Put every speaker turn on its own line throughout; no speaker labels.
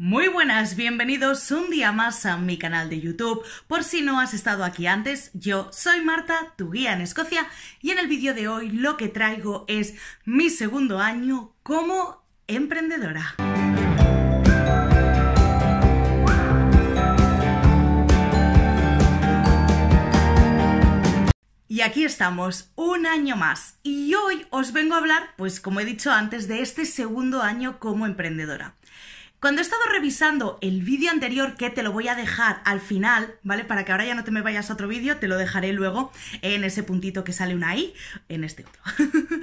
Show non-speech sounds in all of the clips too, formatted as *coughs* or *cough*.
Muy buenas, bienvenidos un día más a mi canal de YouTube. Por si no has estado aquí antes, yo soy Marta, tu guía en Escocia, y en el vídeo de hoy lo que traigo es mi segundo año como emprendedora. Y aquí estamos, un año más. Y hoy os vengo a hablar, pues como he dicho antes, de este segundo año como emprendedora. Cuando he estado revisando el vídeo anterior, que te lo voy a dejar al final, ¿vale? Para que ahora ya no te me vayas a otro vídeo, te lo dejaré luego en ese puntito que sale una ahí, en este otro, *laughs*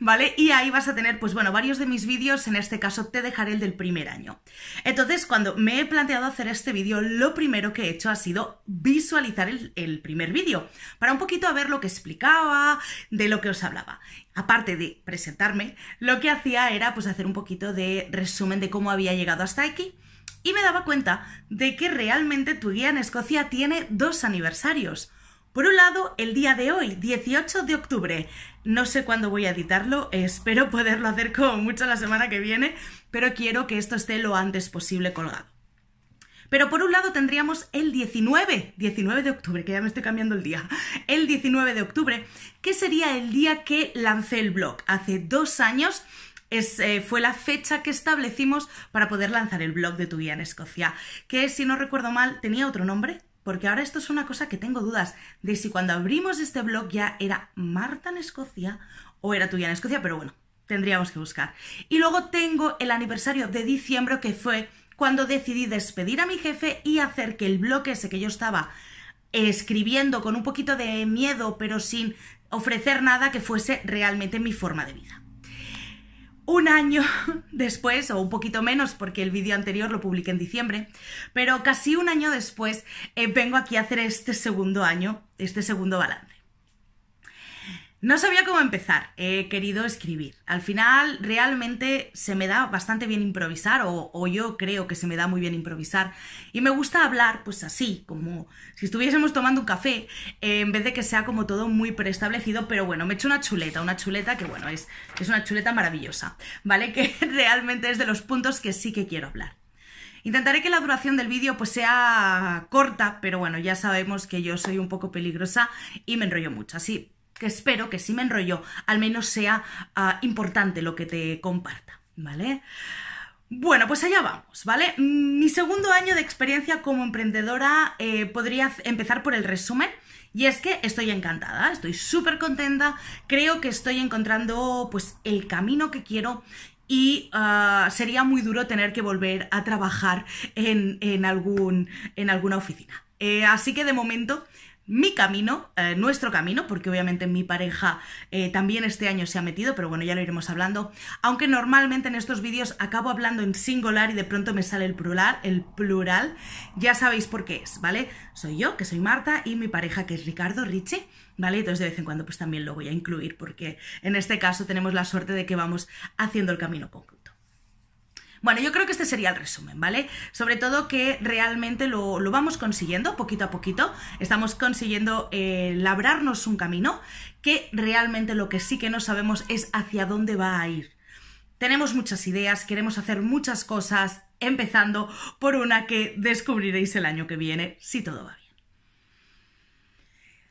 ¿vale? Y ahí vas a tener, pues bueno, varios de mis vídeos, en este caso te dejaré el del primer año. Entonces, cuando me he planteado hacer este vídeo, lo primero que he hecho ha sido visualizar el, el primer vídeo, para un poquito a ver lo que explicaba, de lo que os hablaba aparte de presentarme, lo que hacía era pues hacer un poquito de resumen de cómo había llegado hasta aquí y me daba cuenta de que realmente tu guía en Escocia tiene dos aniversarios. Por un lado, el día de hoy, 18 de octubre. No sé cuándo voy a editarlo, espero poderlo hacer como mucho la semana que viene, pero quiero que esto esté lo antes posible colgado. Pero por un lado tendríamos el 19, 19 de octubre, que ya me estoy cambiando el día, el 19 de octubre, que sería el día que lancé el blog. Hace dos años eh, fue la fecha que establecimos para poder lanzar el blog de tu guía en Escocia, que si no recuerdo mal tenía otro nombre, porque ahora esto es una cosa que tengo dudas de si cuando abrimos este blog ya era Marta en Escocia o era tu en Escocia, pero bueno, tendríamos que buscar. Y luego tengo el aniversario de diciembre que fue cuando decidí despedir a mi jefe y hacer que el bloque ese que yo estaba escribiendo con un poquito de miedo, pero sin ofrecer nada que fuese realmente mi forma de vida. Un año *laughs* después, o un poquito menos, porque el vídeo anterior lo publiqué en diciembre, pero casi un año después eh, vengo aquí a hacer este segundo año, este segundo balance. No sabía cómo empezar. He querido escribir. Al final, realmente se me da bastante bien improvisar, o, yo creo que se me da muy bien improvisar. Y me gusta hablar, pues así, como si estuviésemos tomando un café, eh, en vez de que sea como todo muy preestablecido. Pero bueno, me he hecho una chuleta, una chuleta que, bueno, es, es una chuleta maravillosa, ¿vale? *laughs* Que realmente es de los puntos que sí que quiero hablar. Intentaré que la duración del vídeo pues sea corta, pero bueno, ya sabemos que yo soy un poco peligrosa y me enrollo mucho, así que espero que si me enrollo, al menos sea ah, importante lo que te comparta, ¿vale? Bueno, pues allá vamos, ¿vale? Mm, mi segundo año de experiencia como emprendedora eh, podría empezar por el resumen. Y es que estoy encantada, estoy súper contenta, creo que estoy encontrando pues el camino que quiero y ah, sería muy duro tener que volver a trabajar en, algún, en alguna oficina. Eh, así que de momento mi camino, eh, nuestro camino, porque obviamente mi pareja eh, también este año se ha metido, pero bueno, ya lo iremos hablando. Aunque normalmente en estos vídeos acabo hablando en singular y de pronto me sale el plural, el plural, ya sabéis por qué es, ¿vale? Soy yo, que soy Marta, y mi pareja, que es Ricardo Richie, ¿vale? Entonces de vez en cuando pues también lo voy a incluir, porque en este caso tenemos la suerte de que vamos haciendo el camino con bueno, yo creo que este sería el resumen, ¿vale? Sobre todo que realmente lo, lo vamos consiguiendo poquito a poquito, estamos consiguiendo eh, labrarnos un camino que realmente lo que sí que no sabemos es hacia dónde va a ir. Tenemos muchas ideas, queremos hacer muchas cosas, empezando por una que descubriréis el año que viene, si todo va bien.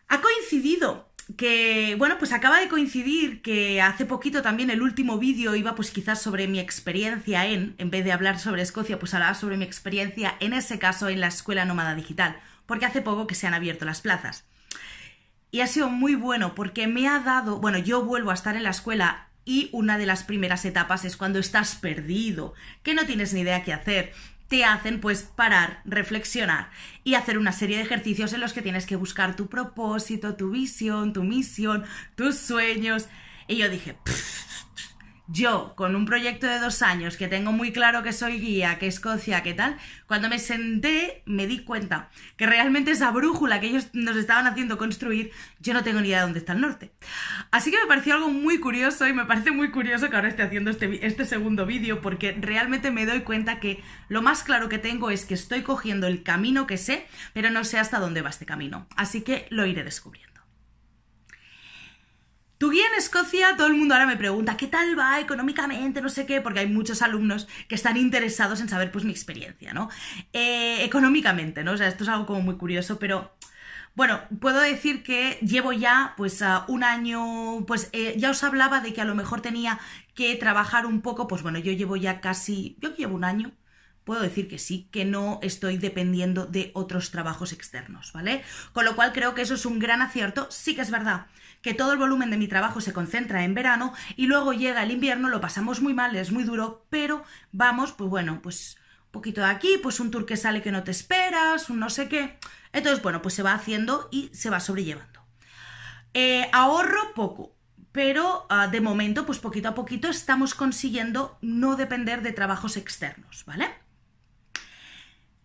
Ha coincidido que bueno, pues acaba de coincidir que hace poquito también el último vídeo iba pues quizás sobre mi experiencia en, en vez de hablar sobre Escocia, pues hablaba sobre mi experiencia en ese caso en la escuela nómada digital, porque hace poco que se han abierto las plazas. Y ha sido muy bueno porque me ha dado, bueno, yo vuelvo a estar en la escuela y una de las primeras etapas es cuando estás perdido, que no tienes ni idea qué hacer, te hacen pues parar, reflexionar y hacer una serie de ejercicios en los que tienes que buscar tu propósito, tu visión, tu misión, tus sueños. Y yo dije, yo, con un proyecto de dos años, que tengo muy claro que soy guía, que Escocia, que tal, cuando me senté me di cuenta que realmente esa brújula que ellos nos estaban haciendo construir, yo no tengo ni idea de dónde está el norte. Así que me pareció algo muy curioso y me parece muy curioso que ahora esté haciendo este, este segundo vídeo porque realmente me doy cuenta que lo más claro que tengo es que estoy cogiendo el camino que sé, pero no sé hasta dónde va este camino. Así que lo iré descubriendo. Tu guía en Escocia, todo el mundo ahora me pregunta, ¿qué tal va económicamente? No sé qué, porque hay muchos alumnos que están interesados en saber pues mi experiencia, ¿no? Eh, económicamente, ¿no? O sea, esto es algo como muy curioso, pero bueno, puedo decir que llevo ya pues un año, pues eh, ya os hablaba de que a lo mejor tenía que trabajar un poco, pues bueno, yo llevo ya casi, yo llevo un año, puedo decir que sí, que no estoy dependiendo de otros trabajos externos, ¿vale? Con lo cual creo que eso es un gran acierto, sí que es verdad que todo el volumen de mi trabajo se concentra en verano y luego llega el invierno, lo pasamos muy mal, es muy duro, pero vamos, pues bueno, pues un poquito de aquí, pues un tour que sale que no te esperas, un no sé qué. Entonces, bueno, pues se va haciendo y se va sobrellevando. Eh, ahorro poco, pero ah, de momento, pues poquito a poquito estamos consiguiendo no depender de trabajos externos, ¿vale?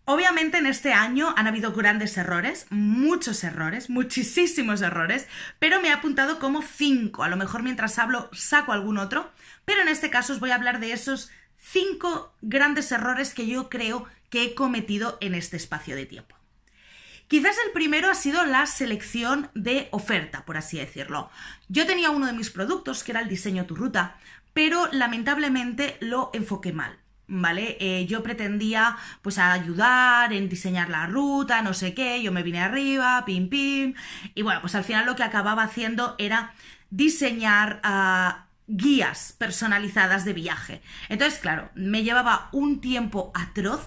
Obviamente en este año han habido grandes errores, muchos errores, muchísimos errores, pero me he apuntado como cinco. A lo mejor mientras hablo saco algún otro, pero en este caso os voy a hablar de esos cinco grandes errores que yo creo que he cometido en este espacio de tiempo. Quizás el primero ha sido la selección de oferta, por así decirlo. Yo tenía uno de mis productos, que era el diseño tu ruta, pero lamentablemente lo enfoqué mal. ¿vale? Eh, yo pretendía pues ayudar en diseñar la ruta, no sé qué, yo me vine arriba, pim, pim, y bueno, pues al final lo que acababa haciendo era diseñar ah, guías personalizadas de viaje. Entonces, claro, me llevaba un tiempo atroz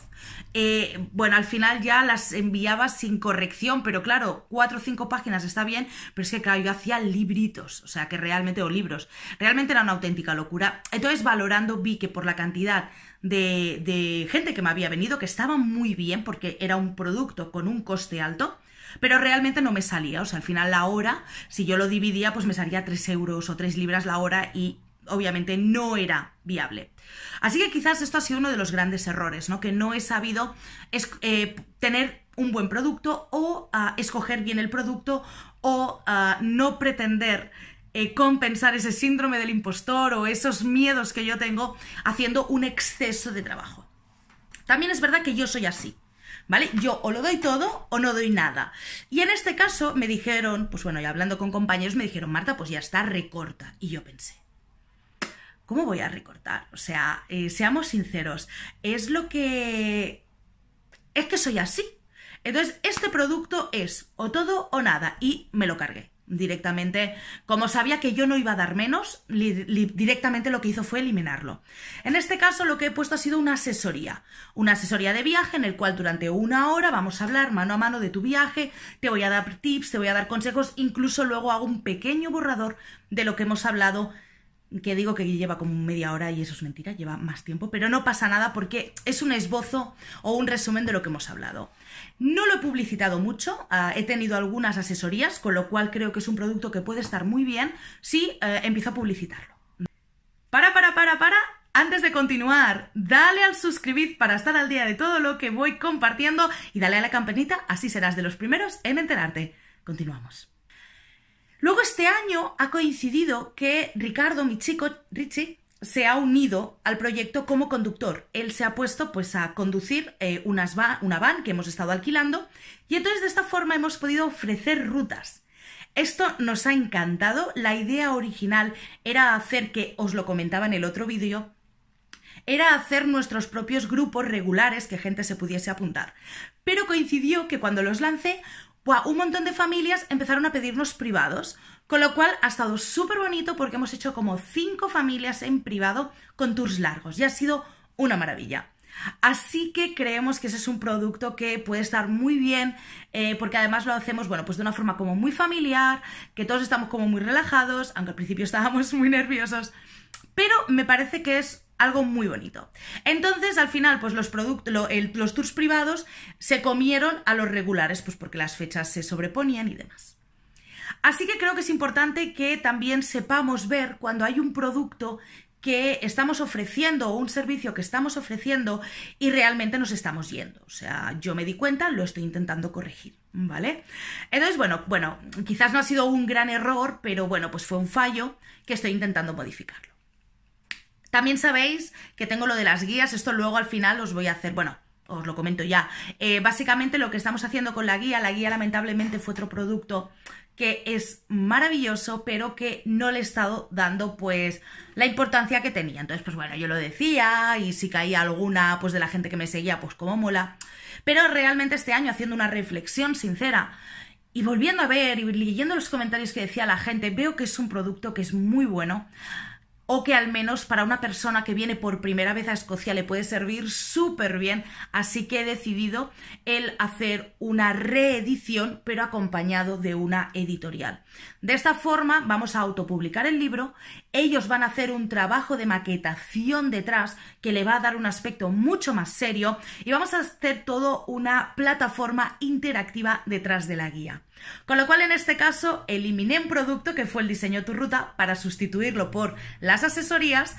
eh, bueno, al final ya las enviaba sin corrección, pero claro, cuatro o cinco páginas está bien, pero es que claro, yo hacía libritos, o sea que realmente, o libros, realmente era una auténtica locura. Entonces, valorando, vi que por la cantidad de, de gente que me había venido, que estaba muy bien, porque era un producto con un coste alto, pero realmente no me salía, o sea, al final la hora, si yo lo dividía, pues me salía 3 euros o 3 libras la hora y obviamente no era viable. Así que quizás esto ha sido uno de los grandes errores, ¿no? Que no he sabido eh, tener un buen producto o ah, escoger bien el producto o ah, no pretender eh, compensar ese síndrome del impostor o esos miedos que yo tengo haciendo un exceso de trabajo. También es verdad que yo soy así. ¿Vale? Yo o lo doy todo o no doy nada. Y en este caso me dijeron, pues bueno, y hablando con compañeros, me dijeron, Marta, pues ya está recorta. Y yo pensé, ¿cómo voy a recortar? O sea, eh, seamos sinceros, es lo que... es que soy así. Entonces, este producto es o todo o nada y me lo cargué directamente. Como sabía que yo no iba a dar menos, directamente lo que hizo fue eliminarlo. En este caso lo que he puesto ha sido una asesoría. Una asesoría de viaje en el cual durante una hora vamos a hablar mano a mano de tu viaje, te voy a dar tips, te voy a dar consejos, incluso luego hago un pequeño borrador de lo que hemos hablado que digo que lleva como media hora y eso es mentira, lleva más tiempo, pero no pasa nada porque es un esbozo o un resumen de lo que hemos hablado. No lo he publicitado mucho, ah, he tenido algunas asesorías, con lo cual creo que es un producto que puede estar muy bien si eh, empiezo a publicitarlo. Para, para, para, para. Antes de continuar, dale al suscribir para estar al día de todo lo que voy compartiendo y dale a la campanita, así serás de los primeros en enterarte. Continuamos. Luego este año ha coincidido que Ricardo, mi chico, Richie, se ha unido al proyecto como conductor. Él se ha puesto pues a conducir eh, una van que hemos estado alquilando y entonces de esta forma hemos podido ofrecer rutas. Esto nos ha encantado. La idea original era hacer que, os lo comentaba en el otro vídeo, era hacer nuestros propios grupos regulares que gente se pudiese apuntar. Pero coincidió que cuando los lancé un montón de familias empezaron a pedirnos privados, con lo cual ha estado súper bonito porque hemos hecho como cinco familias en privado con tours largos y ha sido una maravilla. Así que creemos que ese es un producto que puede estar muy bien, eh, porque además lo hacemos, bueno, pues de una forma como muy familiar, que todos estamos como muy relajados, aunque al principio *laughs* estábamos muy nerviosos, pero me parece que es algo muy bonito. Entonces, al final, pues los, los tours privados se comieron a los regulares, pues porque las fechas se sobreponían y demás. Así que creo que es importante que también sepamos ver cuando hay un producto que estamos ofreciendo o un servicio que estamos ofreciendo y realmente nos estamos yendo. O sea, yo me di cuenta, lo estoy intentando corregir, ¿vale? Entonces, bueno, bueno, quizás no ha sido un gran error, pero bueno, pues fue un fallo que estoy intentando modificarlo. También sabéis que tengo lo de las guías, esto luego al final os voy a hacer, bueno, os lo comento ya. Eh, básicamente lo que estamos haciendo con la guía, la guía lamentablemente fue otro producto que es maravilloso, pero que no le he estado dando pues la importancia que tenía. Entonces, pues bueno, yo lo decía y si caía alguna pues de la gente que me seguía, pues como mola. Pero realmente este año haciendo una reflexión sincera y volviendo a ver y leyendo los comentarios que decía la gente, veo que es un producto que es muy bueno o que al menos para una persona que viene por primera vez a Escocia le puede servir súper bien. Así que he decidido el hacer una reedición, pero acompañado de una editorial. De esta forma vamos a autopublicar el libro, ellos van a hacer un trabajo de maquetación detrás que le va a dar un aspecto mucho más serio y vamos a hacer todo una plataforma interactiva detrás de la guía. Con lo cual, en este caso, eliminé un producto que fue el diseño de tu ruta para sustituirlo por las asesorías.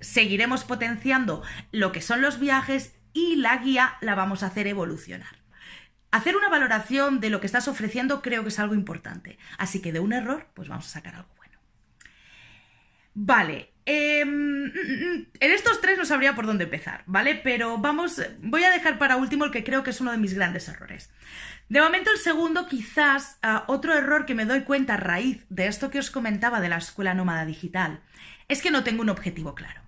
Seguiremos potenciando lo que son los viajes y la guía la vamos a hacer evolucionar. Hacer una valoración de lo que estás ofreciendo creo que es algo importante. Así que de un error, pues vamos a sacar algo bueno. Vale. Em, mm, mm, mm, en estos tres no sabría por dónde empezar, ¿vale? Pero vamos, voy a dejar para último el que creo que es uno de mis grandes errores. De momento el segundo, quizás ah, otro error que me doy cuenta a raíz de esto que os comentaba de la escuela nómada digital, es que no tengo un objetivo claro.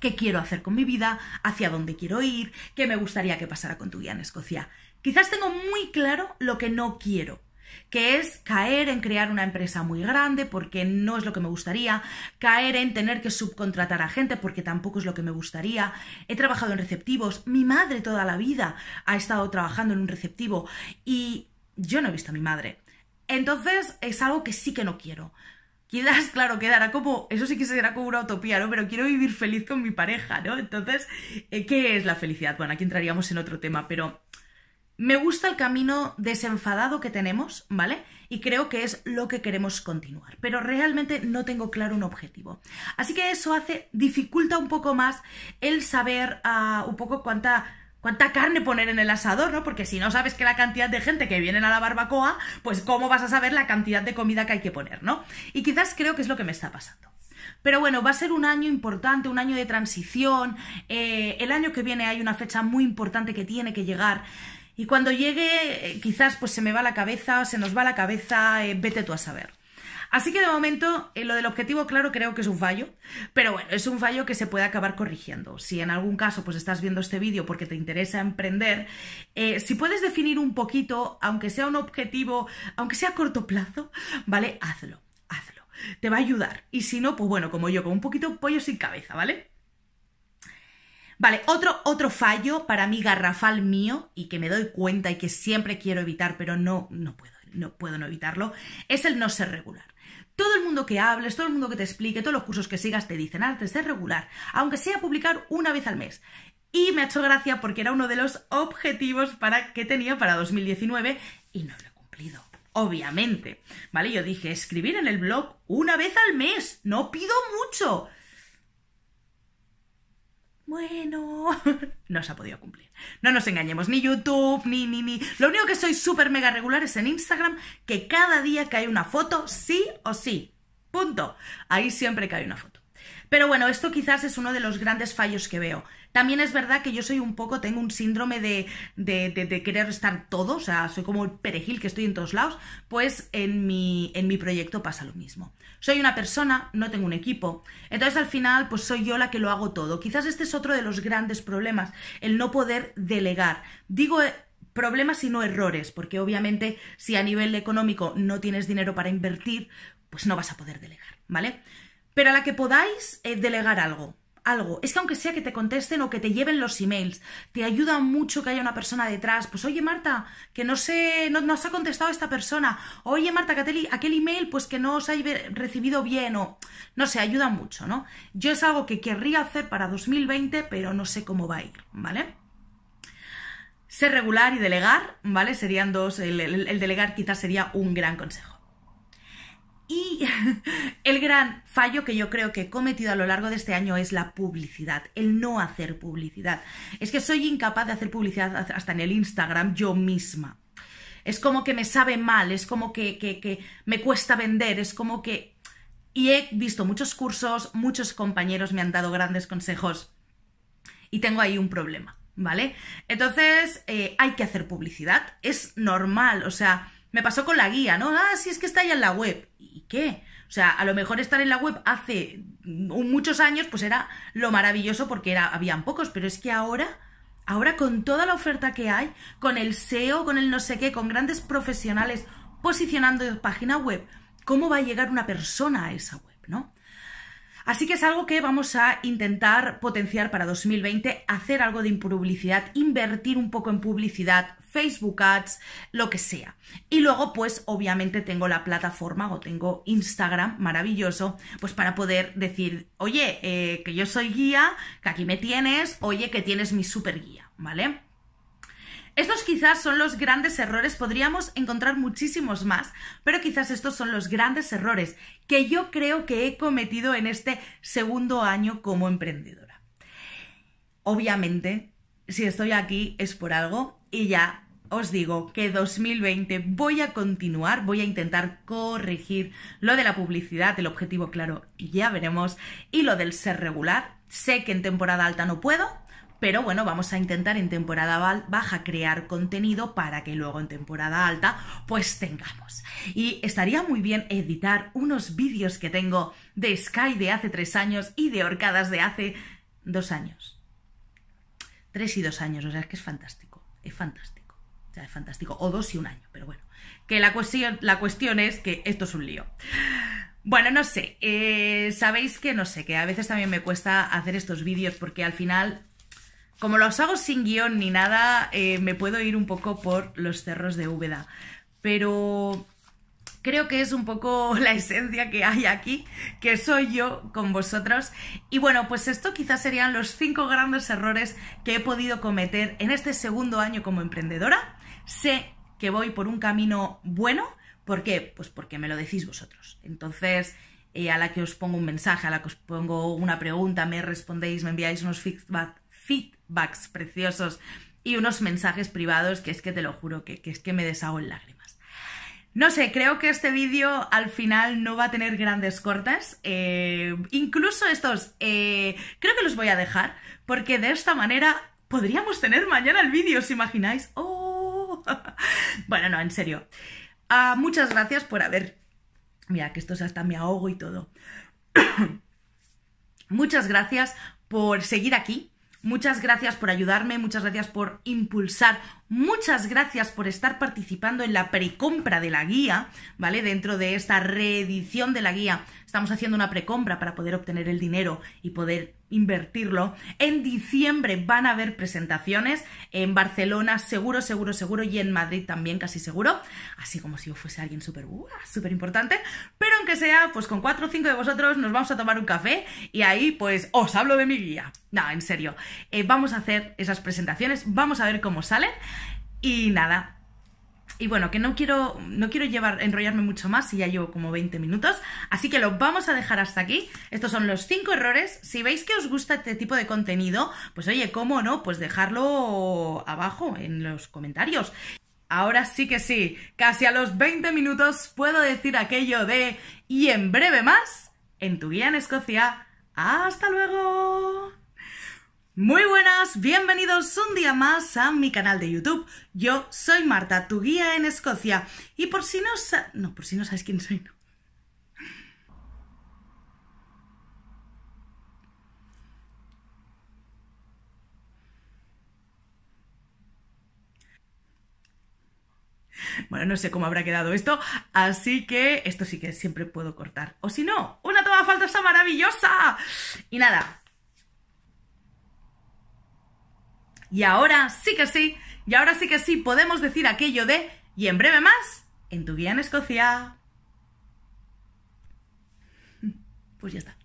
¿Qué quiero hacer con mi vida? ¿Hacia dónde quiero ir? ¿Qué me gustaría que pasara con tu guía en Escocia? Quizás tengo muy claro lo que no quiero, que es caer en crear una empresa muy grande porque no es lo que me gustaría, caer en tener que subcontratar a gente porque tampoco es lo que me gustaría. He trabajado en receptivos, mi madre toda la vida ha estado trabajando en un receptivo y yo no he visto a mi madre. Entonces es algo que sí que no quiero. Quizás, claro, quedará como, eso sí que será como una utopía, ¿no? Pero quiero vivir feliz con mi pareja, ¿no? Entonces, eh, ¿qué es la felicidad? Bueno, aquí entraríamos en otro tema, pero me gusta el camino desenfadado que tenemos, ¿vale? Y creo que es lo que queremos continuar, pero realmente no tengo claro un objetivo. Así que eso hace, dificulta un poco más el saber ah, un poco cuánta cuánta carne poner en el asador, ¿no? Porque si no sabes que la cantidad de gente que vienen a la barbacoa, pues cómo vas a saber la cantidad de comida que hay que poner, ¿no? Y quizás creo que es lo que me está pasando. Pero bueno, va a ser un año importante, un año de transición. Eh, el año que viene hay una fecha muy importante que tiene que llegar. Y cuando llegue, eh, quizás pues se me va la cabeza, se nos va la cabeza, eh, vete tú a saber. Así que de momento, eh, lo del objetivo, claro, creo que es un fallo, pero bueno, es un fallo que se puede acabar corrigiendo. Si en algún caso pues estás viendo este vídeo porque te interesa emprender, si puedes definir un poquito, aunque sea un objetivo, aunque sea a corto plazo, ¿vale? Hazlo, hazlo. Te va a ayudar. Y si no, pues bueno, como yo, con un poquito pollo sin cabeza, ¿vale? Vale, otro, otro fallo para mi garrafal mío y que me doy cuenta y que siempre quiero evitar, pero no, no puedo, no puedo no evitarlo, es el no ser regular. Todo el mundo que hables, todo el mundo que te explique, todos los cursos que sigas te dicen antes de regular, aunque sea publicar una vez al mes. Y me ha hecho gracia porque era uno de los objetivos para, que tenía para 2019 y no lo he cumplido. Obviamente, ¿vale? Yo dije, escribir en el blog una vez al mes, no pido mucho bueno, *laughs* no se ha podido cumplir. No nos engañemos, ni YouTube, ni, ni, ni. Lo único que soy súper mega regular es en Instagram, que cada día cae una foto, sí o sí. Punto. Ahí siempre cae una foto. Pero bueno, esto quizás es uno de los grandes fallos que veo. También es verdad que yo soy un poco, tengo un síndrome de, de, querer estar todo, o sea, soy como el perejil que estoy en todos lados, pues en mi, en mi proyecto pasa lo mismo. Soy una persona, no tengo un equipo, entonces al final pues soy yo la que lo hago todo. Quizás este es otro de los grandes problemas, el no poder delegar. Digo eh, problemas y no errores, porque obviamente si a nivel económico no tienes dinero para invertir, pues no vas a poder delegar, ¿vale? Pero a la que podáis eh, delegar algo, algo. Es que aunque sea que te contesten o que te lleven los emails, te ayuda mucho que haya una persona detrás. Pues oye Marta, que no sé, no nos ha contestado esta persona. Oye Marta, que aquel, email pues que no os ha recibido bien o no sé, ayuda mucho, ¿no? Yo es algo que querría hacer para 2020, pero no sé cómo va a ir, ¿vale? Ser regular y delegar, ¿vale? Serían dos, el delegar quizás sería un gran consejo. El gran fallo que yo creo que he cometido a lo largo de este año es la publicidad, el no hacer publicidad. Es que soy incapaz de hacer publicidad hasta en el Instagram yo misma. Es como que me sabe mal, es como que, me cuesta vender, es como que... Y he visto muchos cursos, muchos compañeros me han dado grandes consejos y tengo ahí un problema, ¿vale? Entonces eh, hay que hacer publicidad, es normal, o sea, me pasó con la guía, ¿no? Ah, si es que está ahí en la web. ¿Y qué? O sea, a lo mejor estar en la web hace mm, muchos años, pues era lo maravilloso porque era, habían pocos, pero es que ahora, ahora con toda la oferta que hay, con el SEO, con el no sé qué, con grandes profesionales posicionando página web, ¿cómo va a llegar una persona a esa web, no? Así que es algo que vamos a intentar potenciar para 2020, hacer algo de publicidad, invertir un poco en publicidad, Facebook Ads, lo que sea. Y luego, pues obviamente tengo la plataforma o tengo Instagram maravilloso, pues para poder decir, oye, eh, que yo soy guía, que aquí me tienes, oye, que tienes mi super guía, ¿vale? Estos quizás son los grandes errores, podríamos encontrar muchísimos más, pero quizás estos son los grandes errores que yo creo que he cometido en este segundo año como emprendedora. Obviamente, si estoy aquí es por algo y ya os digo que 2020 voy a continuar, voy a intentar corregir lo de la publicidad, el objetivo claro, ya veremos, y lo del ser regular. Sé que en temporada alta no puedo, pero bueno, vamos a intentar en temporada baja crear contenido para que luego en temporada alta pues tengamos. Y estaría muy bien editar unos vídeos que tengo de Sky de hace tres años y de Orcadas de hace dos años. Tres y dos años, o sea, que es fantástico, es fantástico. O sea, es fantástico. O dos y un año, pero bueno. Que la cuestión, la cuestión es que esto es un lío. Bueno, no sé. Eh, sabéis que no sé, que a veces también me cuesta hacer estos vídeos porque al final, como los hago sin guión ni nada, eh, me puedo ir un poco por los cerros de Úbeda. Pero creo que es un poco *laughs* la esencia que hay aquí, que soy yo con vosotros. Y bueno, pues esto quizás serían los cinco grandes errores que he podido cometer en este segundo año como emprendedora. Sé que voy por un camino bueno. ¿Por qué? Pues porque me lo decís vosotros. Entonces, eh, a la que os pongo un mensaje, a la que os pongo una pregunta, me respondéis, me enviáis unos feedbacks preciosos y unos mensajes privados que es que te lo juro que, es que me desahogo en lágrimas. No sé, creo que este vídeo al final no va a tener grandes cortes. Eh, incluso estos, eh, creo que los voy a dejar, porque de esta manera podríamos tener mañana el vídeo, ¿os imagináis? ¡Oh! *laughs* bueno, no, en serio. Ah, muchas gracias por haber... Mira, que esto es hasta me ahogo y todo. *coughs* muchas gracias por seguir aquí. Muchas gracias por ayudarme, muchas gracias por impulsar Muchas gracias por estar participando en la precompra de la guía, ¿vale? Dentro de esta reedición de la guía estamos haciendo una precompra para poder obtener el dinero y poder invertirlo. En diciembre van a haber presentaciones en Barcelona, seguro, seguro, seguro, y en Madrid también, casi seguro. Así como si yo fuese alguien súper, uh, súper importante. Pero aunque sea, pues con cuatro o cinco de vosotros nos vamos a tomar un café y ahí pues os hablo de mi guía. No, en serio. Eh, vamos a hacer esas presentaciones, vamos a ver cómo salen. Y nada. Y bueno, que no quiero, no quiero llevar, enrollarme mucho más si ya llevo como 20 minutos. Así que lo vamos a dejar hasta aquí. Estos son los 5 errores. Si veis que os gusta este tipo de contenido, pues oye, ¿cómo no? Pues dejarlo abajo en los comentarios. Ahora sí que sí, casi a los 20 minutos puedo decir aquello de y en breve más en tu guía en Escocia. ¡Hasta luego! Muy buenas, bienvenidos un día más a mi canal de YouTube. Yo soy Marta, tu guía en Escocia. Y por si no no, por si no sabes quién soy, Bueno, no sé cómo habrá quedado esto, así que esto sí que siempre puedo cortar. O si no, una toma falta maravillosa. Y nada, Y ahora sí que sí, y ahora sí que sí podemos decir aquello de y en breve más en tu guía en Escocia. *laughs* Pues ya está.